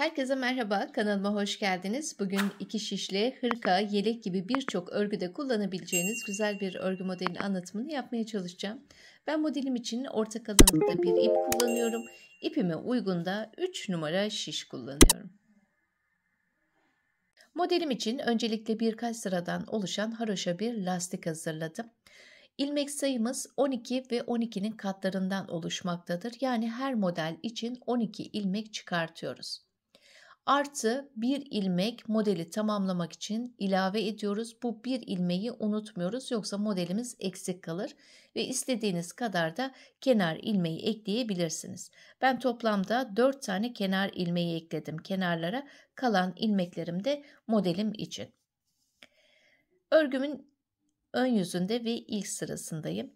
Herkese merhaba, kanalıma hoş geldiniz. Bugün iki şişli, hırka, yelek gibi birçok örgüde kullanabileceğiniz güzel bir örgü modelini anlatımını yapmaya çalışacağım. Ben modelim için orta kalınlıkta bir ip kullanıyorum. İpime uygun da 3 numara şiş kullanıyorum. Modelim için öncelikle birkaç sıradan oluşan haroşa bir lastik hazırladım. İlmek sayımız 12 ve 12'nin katlarından oluşmaktadır. Yani her model için 12 ilmek çıkartıyoruz. Artı bir ilmek modeli tamamlamak için ilave ediyoruz. Bu bir ilmeği unutmuyoruz yoksa modelimiz eksik kalır ve istediğiniz kadar da kenar ilmeği ekleyebilirsiniz. Ben toplamda 4 tane kenar ilmeği ekledim kenarlara kalan ilmeklerim de modelim için. Örgümün ön yüzünde ve ilk sırasındayım.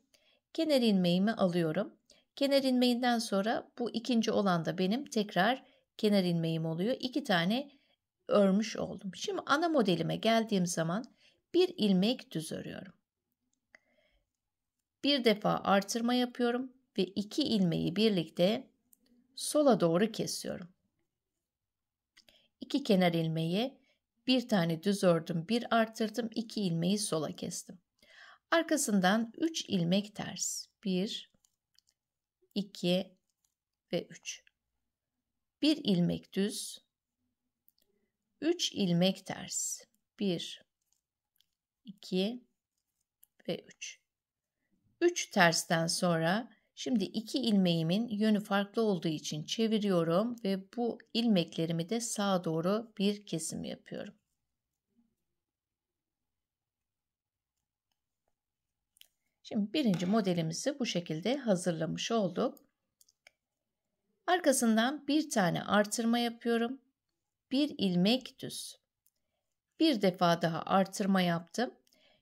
Kenar ilmeğimi alıyorum. Kenar ilmeğinden sonra bu ikinci olan da benim tekrar kenar ilmeğim oluyor. İki tane örmüş oldum. Şimdi ana modelime geldiğim zaman bir ilmek düz örüyorum. Bir defa artırma yapıyorum ve iki ilmeği birlikte sola doğru kesiyorum. İki kenar ilmeği bir tane düz ördüm, bir artırdım, iki ilmeği sola kestim. Arkasından 3 ilmek ters. 1 2 ve 3. 1 ilmek düz, 3 ilmek ters. 1 2 ve 3. 3 tersten sonra şimdi 2 ilmeğimin yönü farklı olduğu için çeviriyorum ve bu ilmeklerimi de sağa doğru bir kesim yapıyorum. Şimdi birinci modelimizi bu şekilde hazırlamış olduk. Arkasından bir tane artırma yapıyorum. Bir ilmek düz. Bir defa daha artırma yaptım.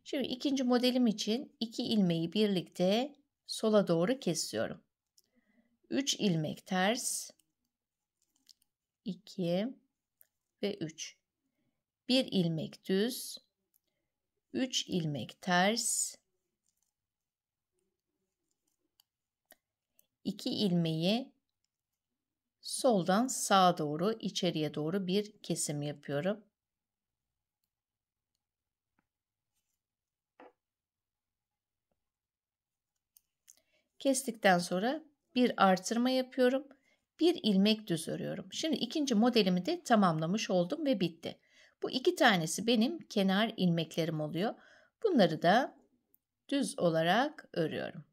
Şimdi ikinci modelim için iki ilmeği birlikte sola doğru kesiyorum. 3 ilmek ters. 2 ve 3. 1 ilmek düz. 3 ilmek ters. 2 ilmeği Soldan sağa doğru içeriye doğru bir kesim yapıyorum. Kestikten sonra bir artırma yapıyorum. Bir ilmek düz örüyorum. Şimdi ikinci modelimi de tamamlamış oldum ve bitti. Bu iki tanesi benim kenar ilmeklerim oluyor. Bunları da düz olarak örüyorum.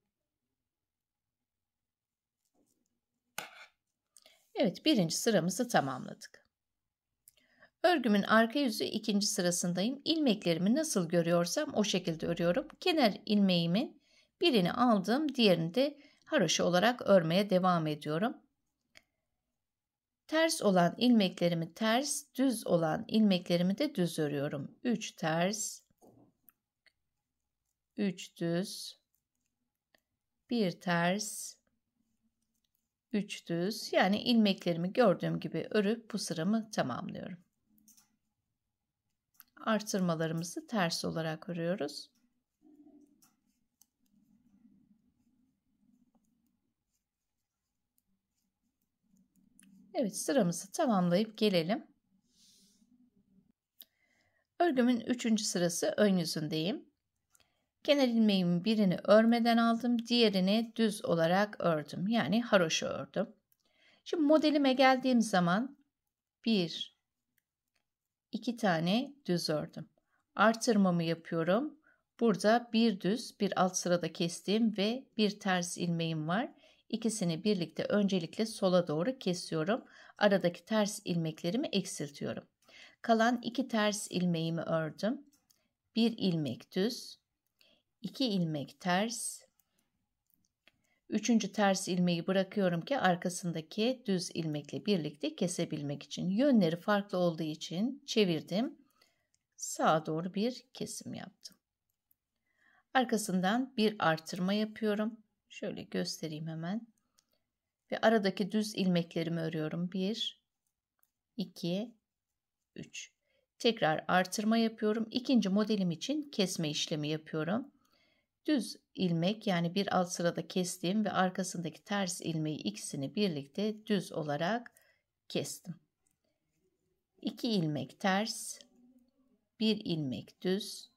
Evet birinci sıramızı tamamladık. Örgümün arka yüzü ikinci sırasındayım. İlmeklerimi nasıl görüyorsam o şekilde örüyorum. Kenar ilmeğimin birini aldım diğerini de haroşa olarak örmeye devam ediyorum. Ters olan ilmeklerimi ters, düz olan ilmeklerimi de düz örüyorum. 3 ters, 3 düz, 1 ters, 3 düz yani ilmeklerimi gördüğüm gibi örüp bu sıramı tamamlıyorum. Artırmalarımızı ters olarak örüyoruz. Evet sıramızı tamamlayıp gelelim. Örgümün 3. sırası ön yüzündeyim. Genel ilmeğimin birini örmeden aldım. Diğerini düz olarak ördüm. Yani haroşa ördüm. Şimdi modelime geldiğim zaman bir, iki tane düz ördüm. Artırmamı yapıyorum. Burada bir düz, bir alt sırada kestiğim ve bir ters ilmeğim var. İkisini birlikte öncelikle sola doğru kesiyorum. Aradaki ters ilmeklerimi eksiltiyorum. Kalan iki ters ilmeğimi ördüm. Bir ilmek düz, 2 ilmek ters. Üçüncü ters ilmeği bırakıyorum ki arkasındaki düz ilmekle birlikte kesebilmek için. Yönleri farklı olduğu için çevirdim. Sağa doğru bir kesim yaptım. Arkasından bir artırma yapıyorum. Şöyle göstereyim hemen. Ve aradaki düz ilmeklerimi örüyorum. 1, 2, 3. Tekrar artırma yapıyorum. İkinci modelim için kesme işlemi yapıyorum düz ilmek yani bir alt sırada kestiğim ve arkasındaki ters ilmeği ikisini birlikte düz olarak kestim. 2 ilmek ters, 1 ilmek düz,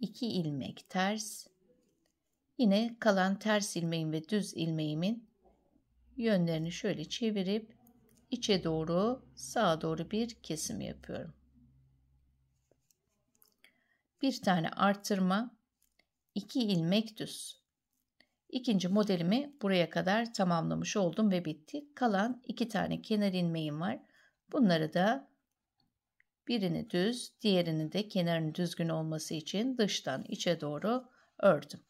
2 ilmek ters. Yine kalan ters ilmeğim ve düz ilmeğimin yönlerini şöyle çevirip içe doğru sağa doğru bir kesim yapıyorum. Bir tane artırma 2 ilmek düz. İkinci modelimi buraya kadar tamamlamış oldum ve bitti. Kalan iki tane kenar ilmeğim var. Bunları da birini düz, diğerini de kenarın düzgün olması için dıştan içe doğru ördüm.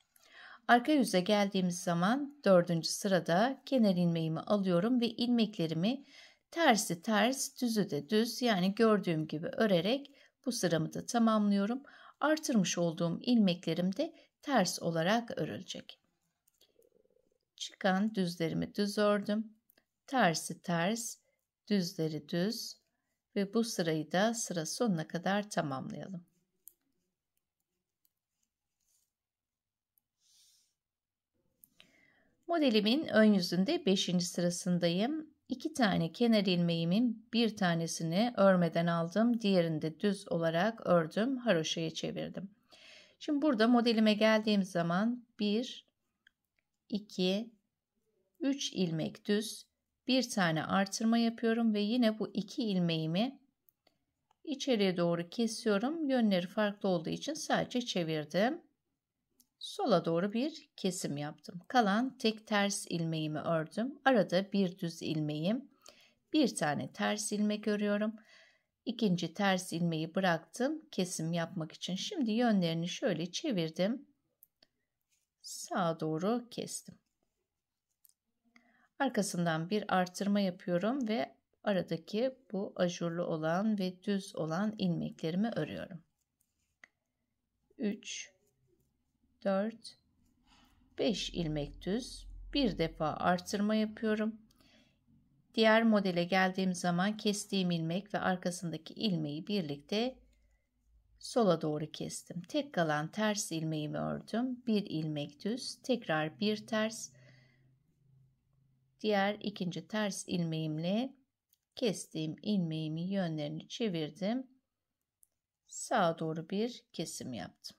Arka yüze geldiğimiz zaman dördüncü sırada kenar ilmeğimi alıyorum ve ilmeklerimi tersi ters, düzü de düz yani gördüğüm gibi örerek bu sıramı da tamamlıyorum. Artırmış olduğum ilmeklerim de ters olarak örülecek. Çıkan düzlerimi düz ördüm. Tersi ters, düzleri düz ve bu sırayı da sıra sonuna kadar tamamlayalım. Modelimin ön yüzünde 5. sırasındayım. 2 tane kenar ilmeğimin bir tanesini örmeden aldım. Diğerini de düz olarak ördüm. Haroşa'ya çevirdim. Şimdi burada modelime geldiğim zaman 1, 2, 3 ilmek düz bir tane artırma yapıyorum ve yine bu iki ilmeğimi içeriye doğru kesiyorum. Yönleri farklı olduğu için sadece çevirdim. Sola doğru bir kesim yaptım. Kalan tek ters ilmeğimi ördüm. Arada bir düz ilmeğim. Bir tane ters ilmek örüyorum. İkinci ters ilmeği bıraktım kesim yapmak için. Şimdi yönlerini şöyle çevirdim. Sağa doğru kestim. Arkasından bir artırma yapıyorum ve aradaki bu ajurlu olan ve düz olan ilmeklerimi örüyorum. 3 4 5 ilmek düz bir defa artırma yapıyorum. Diğer modele geldiğim zaman kestiğim ilmek ve arkasındaki ilmeği birlikte sola doğru kestim. Tek kalan ters ilmeğimi ördüm. Bir ilmek düz, tekrar bir ters. Diğer ikinci ters ilmeğimle kestiğim ilmeğimi yönlerini çevirdim. Sağa doğru bir kesim yaptım.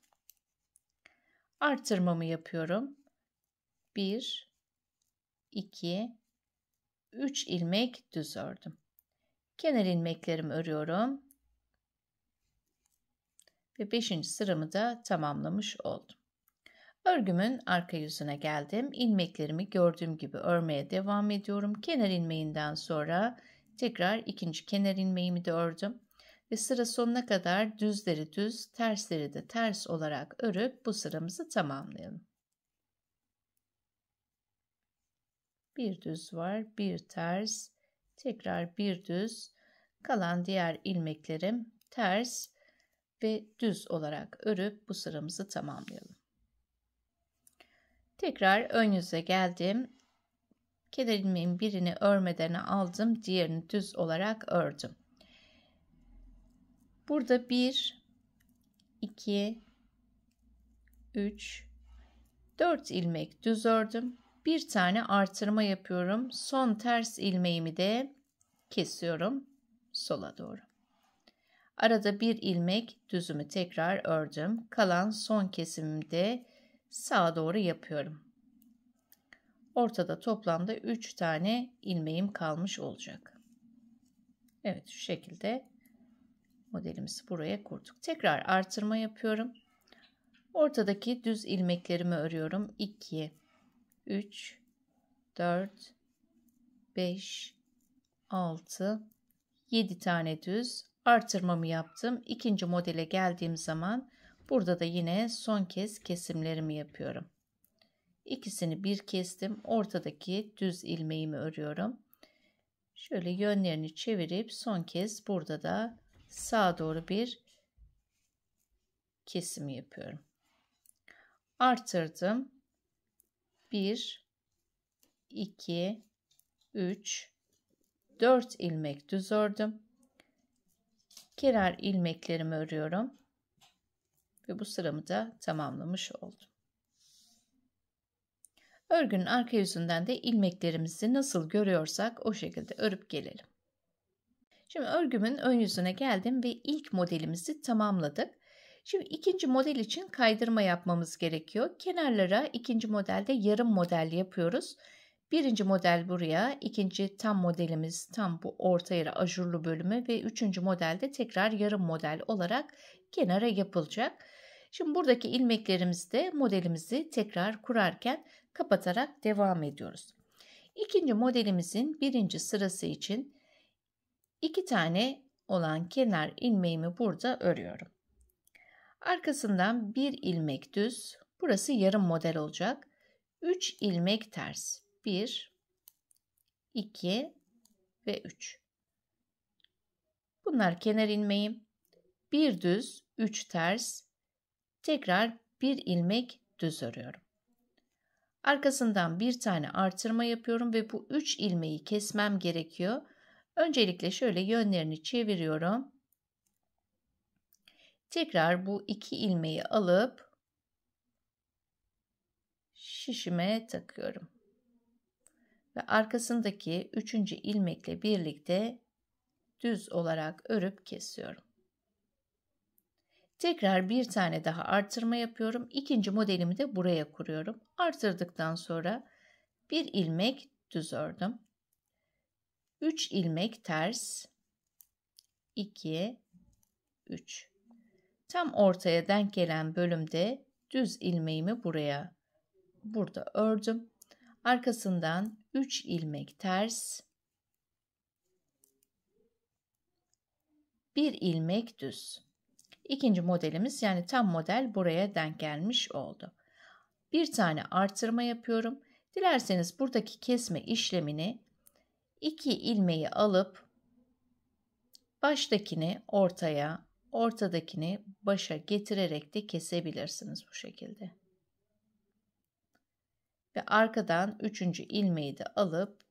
Artırmamı yapıyorum. 1 2 3 ilmek düz ördüm. Kenar ilmeklerimi örüyorum. Ve 5. sıramı da tamamlamış oldum. Örgümün arka yüzüne geldim. İlmeklerimi gördüğüm gibi örmeye devam ediyorum. Kenar ilmeğinden sonra tekrar ikinci kenar ilmeğimi de ördüm. Ve sıra sonuna kadar düzleri düz, tersleri de ters olarak örüp bu sıramızı tamamlayalım. bir düz var, bir ters, tekrar bir düz. Kalan diğer ilmeklerim ters ve düz olarak örüp bu sıramızı tamamlayalım. Tekrar ön yüze geldim. Kenar ilmeğin birini örmeden aldım, diğerini düz olarak ördüm. Burada 1 2 3 4 ilmek düz ördüm bir tane artırma yapıyorum. Son ters ilmeğimi de kesiyorum sola doğru. Arada bir ilmek düzümü tekrar ördüm. Kalan son kesimimi de sağa doğru yapıyorum. Ortada toplamda 3 tane ilmeğim kalmış olacak. Evet şu şekilde modelimizi buraya kurduk. Tekrar artırma yapıyorum. Ortadaki düz ilmeklerimi örüyorum. 2 3, 4, 5, 6, 7 tane düz artırmamı yaptım. İkinci modele geldiğim zaman burada da yine son kez kesimlerimi yapıyorum. İkisini bir kestim. Ortadaki düz ilmeğimi örüyorum. Şöyle yönlerini çevirip son kez burada da sağa doğru bir kesim yapıyorum. Artırdım. 1 2 3 4 ilmek düz ördüm. Kenar ilmeklerimi örüyorum. Ve bu sıramı da tamamlamış oldum. Örgünün arka yüzünden de ilmeklerimizi nasıl görüyorsak o şekilde örüp gelelim. Şimdi örgümün ön yüzüne geldim ve ilk modelimizi tamamladık. Şimdi ikinci model için kaydırma yapmamız gerekiyor. Kenarlara ikinci modelde yarım model yapıyoruz. Birinci model buraya, ikinci tam modelimiz tam bu orta yere ajurlu bölümü ve üçüncü modelde tekrar yarım model olarak kenara yapılacak. Şimdi buradaki ilmeklerimizde modelimizi tekrar kurarken kapatarak devam ediyoruz. İkinci modelimizin birinci sırası için iki tane olan kenar ilmeğimi burada örüyorum. Arkasından bir ilmek düz. Burası yarım model olacak. 3 ilmek ters. 1 2 ve 3. Bunlar kenar ilmeği. Bir düz, 3 ters. Tekrar bir ilmek düz örüyorum. Arkasından bir tane artırma yapıyorum ve bu 3 ilmeği kesmem gerekiyor. Öncelikle şöyle yönlerini çeviriyorum. Tekrar bu iki ilmeği alıp şişime takıyorum. Ve arkasındaki üçüncü ilmekle birlikte düz olarak örüp kesiyorum. Tekrar bir tane daha artırma yapıyorum. İkinci modelimi de buraya kuruyorum. Artırdıktan sonra bir ilmek düz ördüm. 3 ilmek ters 2 3 Tam ortaya denk gelen bölümde düz ilmeğimi buraya burada ördüm. Arkasından 3 ilmek ters, 1 ilmek düz. İkinci modelimiz yani tam model buraya denk gelmiş oldu. Bir tane artırma yapıyorum. Dilerseniz buradaki kesme işlemini 2 ilmeği alıp baştakini ortaya ortadakini başa getirerek de kesebilirsiniz bu şekilde. Ve arkadan üçüncü ilmeği de alıp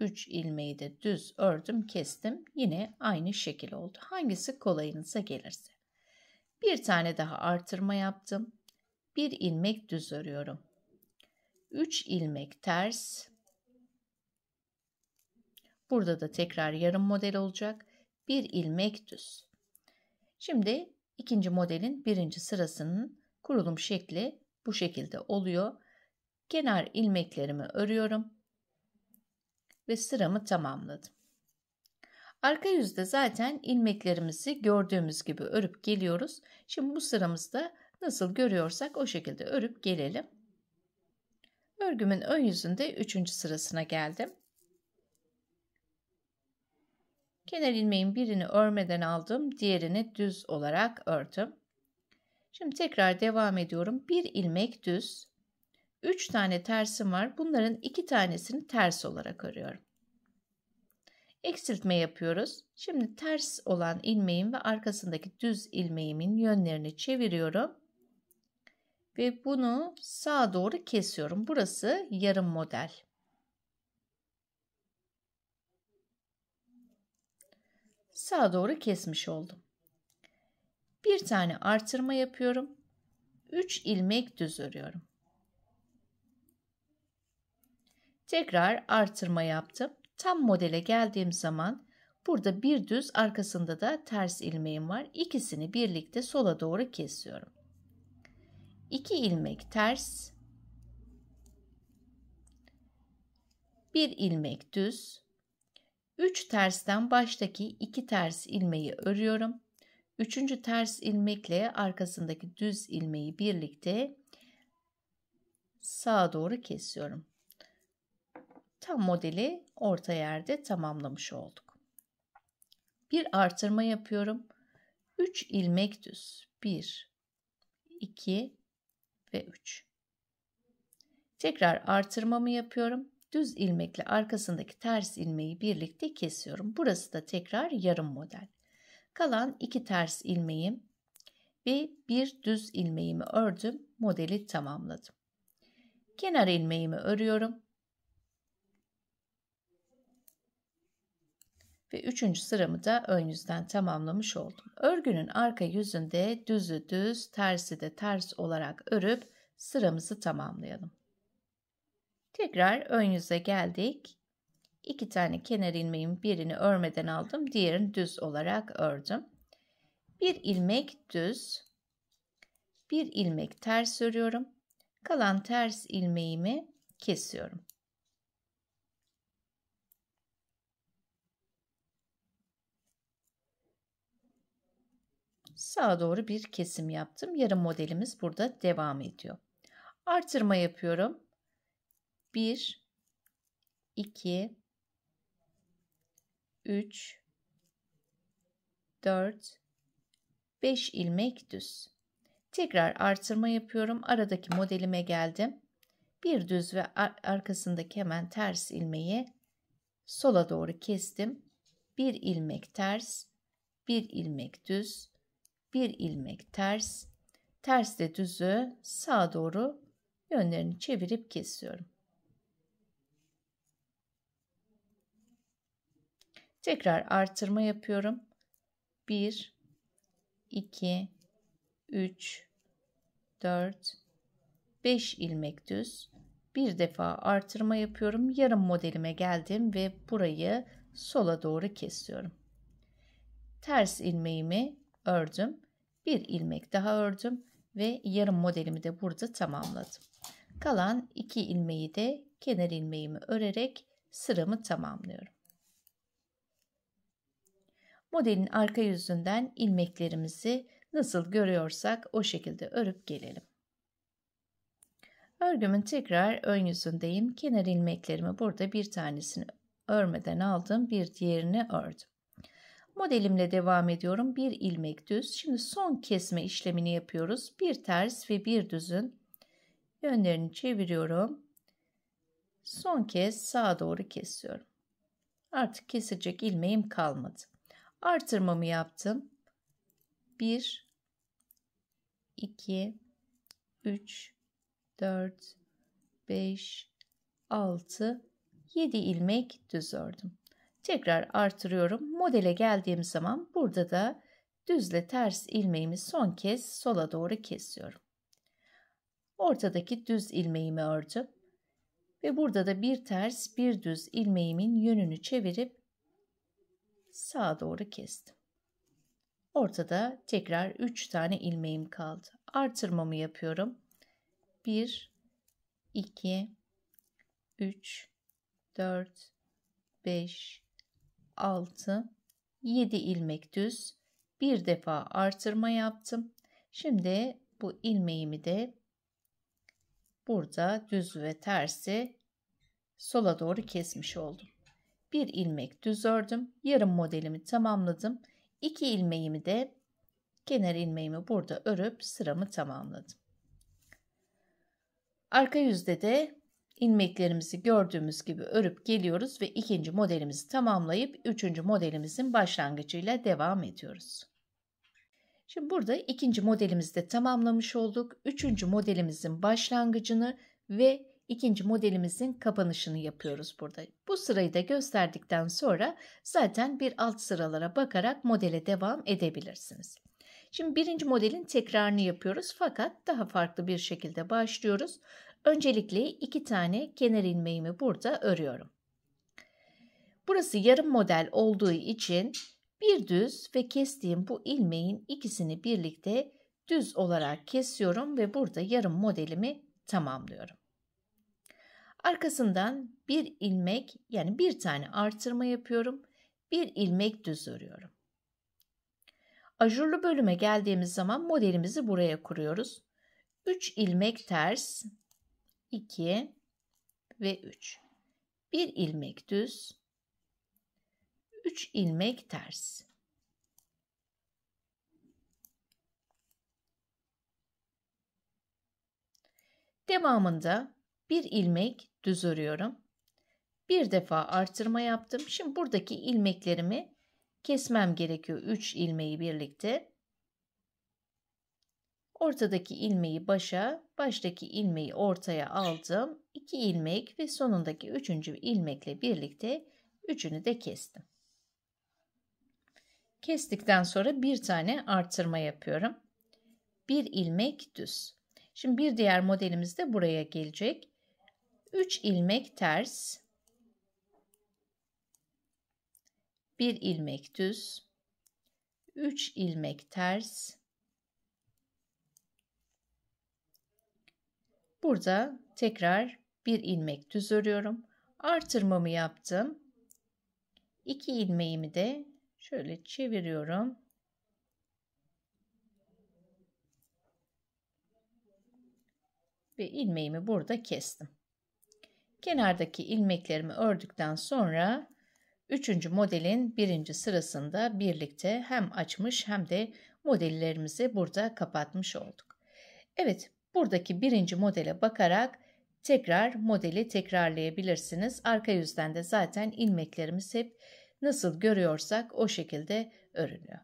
3 ilmeği de düz ördüm kestim. Yine aynı şekil oldu. Hangisi kolayınıza gelirse. Bir tane daha artırma yaptım. Bir ilmek düz örüyorum. 3 ilmek ters. Burada da tekrar yarım model olacak. Bir ilmek düz. Şimdi ikinci modelin birinci sırasının kurulum şekli bu şekilde oluyor. Kenar ilmeklerimi örüyorum ve sıramı tamamladım. Arka yüzde zaten ilmeklerimizi gördüğümüz gibi örüp geliyoruz. Şimdi bu sıramızda nasıl görüyorsak o şekilde örüp gelelim. Örgümün ön yüzünde 3. sırasına geldim. Kenar ilmeğin birini örmeden aldım. Diğerini düz olarak ördüm. Şimdi tekrar devam ediyorum. Bir ilmek düz. üç tane tersim var. Bunların iki tanesini ters olarak örüyorum. Eksiltme yapıyoruz. Şimdi ters olan ilmeğim ve arkasındaki düz ilmeğimin yönlerini çeviriyorum. Ve bunu sağa doğru kesiyorum. Burası yarım model. sağa doğru kesmiş oldum. Bir tane artırma yapıyorum. 3 ilmek düz örüyorum. Tekrar artırma yaptım. Tam modele geldiğim zaman burada bir düz arkasında da ters ilmeğim var. İkisini birlikte sola doğru kesiyorum. 2 ilmek ters, 1 ilmek düz, 3 tersten baştaki 2 ters ilmeği örüyorum. 3. ters ilmekle arkasındaki düz ilmeği birlikte sağa doğru kesiyorum. Tam modeli orta yerde tamamlamış olduk. Bir artırma yapıyorum. 3 ilmek düz. 1 2 ve 3. Tekrar artırmamı yapıyorum düz ilmekle arkasındaki ters ilmeği birlikte kesiyorum. Burası da tekrar yarım model. Kalan iki ters ilmeğim ve bir düz ilmeğimi ördüm. Modeli tamamladım. Kenar ilmeğimi örüyorum. Ve üçüncü sıramı da ön yüzden tamamlamış oldum. Örgünün arka yüzünde düzü düz, tersi de ters olarak örüp sıramızı tamamlayalım. Tekrar ön yüze geldik. İki tane kenar ilmeğin birini örmeden aldım. Diğerini düz olarak ördüm. Bir ilmek düz. Bir ilmek ters örüyorum. Kalan ters ilmeğimi kesiyorum. Sağa doğru bir kesim yaptım. Yarım modelimiz burada devam ediyor. Artırma yapıyorum. 1 2 3 4 5 ilmek düz. Tekrar artırma yapıyorum. Aradaki modelime geldim. Bir düz ve arkasındaki hemen ters ilmeği sola doğru kestim. Bir ilmek ters, bir ilmek düz, bir ilmek ters. Ters de düzü sağa doğru yönlerini çevirip kesiyorum. Tekrar artırma yapıyorum. 1, 2, 3, 4, 5 ilmek düz. Bir defa artırma yapıyorum. Yarım modelime geldim ve burayı sola doğru kesiyorum. Ters ilmeğimi ördüm. Bir ilmek daha ördüm ve yarım modelimi de burada tamamladım. Kalan iki ilmeği de kenar ilmeğimi örerek sıramı tamamlıyorum modelin arka yüzünden ilmeklerimizi nasıl görüyorsak o şekilde örüp gelelim. Örgümün tekrar ön yüzündeyim. Kenar ilmeklerimi burada bir tanesini örmeden aldım. Bir diğerini ördüm. Modelimle devam ediyorum. Bir ilmek düz. Şimdi son kesme işlemini yapıyoruz. Bir ters ve bir düzün yönlerini çeviriyorum. Son kez sağa doğru kesiyorum. Artık kesecek ilmeğim kalmadı artırmamı yaptım. 1 2 3 4 5 6 7 ilmek düz ördüm. Tekrar artırıyorum. Modele geldiğim zaman burada da düzle ters ilmeğimi son kez sola doğru kesiyorum. Ortadaki düz ilmeğimi ördüm ve burada da bir ters bir düz ilmeğimin yönünü çevirip sağa doğru kestim. Ortada tekrar 3 tane ilmeğim kaldı. Artırmamı yapıyorum. 1 2 3 4 5 6 7 ilmek düz bir defa artırma yaptım. Şimdi bu ilmeğimi de burada düz ve tersi sola doğru kesmiş oldum bir ilmek düz ördüm. Yarım modelimi tamamladım. İki ilmeğimi de kenar ilmeğimi burada örüp sıramı tamamladım. Arka yüzde de ilmeklerimizi gördüğümüz gibi örüp geliyoruz ve ikinci modelimizi tamamlayıp üçüncü modelimizin başlangıcıyla devam ediyoruz. Şimdi burada ikinci modelimizi de tamamlamış olduk. Üçüncü modelimizin başlangıcını ve ikinci modelimizin kapanışını yapıyoruz burada. Bu sırayı da gösterdikten sonra zaten bir alt sıralara bakarak modele devam edebilirsiniz. Şimdi birinci modelin tekrarını yapıyoruz fakat daha farklı bir şekilde başlıyoruz. Öncelikle iki tane kenar ilmeğimi burada örüyorum. Burası yarım model olduğu için bir düz ve kestiğim bu ilmeğin ikisini birlikte düz olarak kesiyorum ve burada yarım modelimi tamamlıyorum. Arkasından bir ilmek yani bir tane artırma yapıyorum. Bir ilmek düz örüyorum. Ajurlu bölüme geldiğimiz zaman modelimizi buraya kuruyoruz. 3 ilmek ters 2 ve 3. 1 ilmek düz 3 ilmek ters. Devamında bir ilmek düz örüyorum. Bir defa artırma yaptım. Şimdi buradaki ilmeklerimi kesmem gerekiyor. 3 ilmeği birlikte. Ortadaki ilmeği başa, baştaki ilmeği ortaya aldım. 2 ilmek ve sonundaki 3. ilmekle birlikte üçünü de kestim. Kestikten sonra bir tane artırma yapıyorum. Bir ilmek düz. Şimdi bir diğer modelimiz de buraya gelecek. 3 ilmek ters, 1 ilmek düz, 3 ilmek ters. Burada tekrar 1 ilmek düz örüyorum. Artırmamı yaptım. 2 ilmeğimi de şöyle çeviriyorum. Ve ilmeğimi burada kestim. Kenardaki ilmeklerimi ördükten sonra üçüncü modelin birinci sırasında birlikte hem açmış hem de modellerimizi burada kapatmış olduk. Evet buradaki birinci modele bakarak tekrar modeli tekrarlayabilirsiniz. Arka yüzden de zaten ilmeklerimiz hep nasıl görüyorsak o şekilde örülüyor.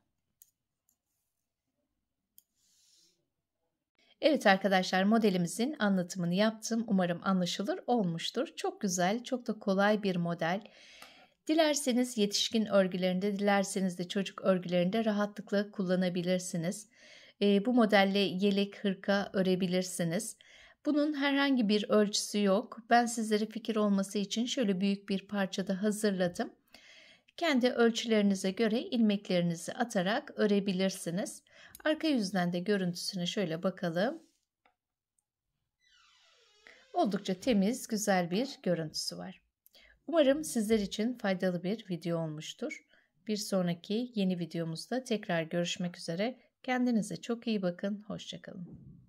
Evet arkadaşlar modelimizin anlatımını yaptım. Umarım anlaşılır olmuştur. Çok güzel, çok da kolay bir model. Dilerseniz yetişkin örgülerinde, dilerseniz de çocuk örgülerinde rahatlıkla kullanabilirsiniz. E, bu modelle yelek, hırka örebilirsiniz. Bunun herhangi bir ölçüsü yok. Ben sizlere fikir olması için şöyle büyük bir parçada hazırladım. Kendi ölçülerinize göre ilmeklerinizi atarak örebilirsiniz. Arka yüzden de görüntüsüne şöyle bakalım. Oldukça temiz, güzel bir görüntüsü var. Umarım sizler için faydalı bir video olmuştur. Bir sonraki yeni videomuzda tekrar görüşmek üzere. Kendinize çok iyi bakın. Hoşçakalın.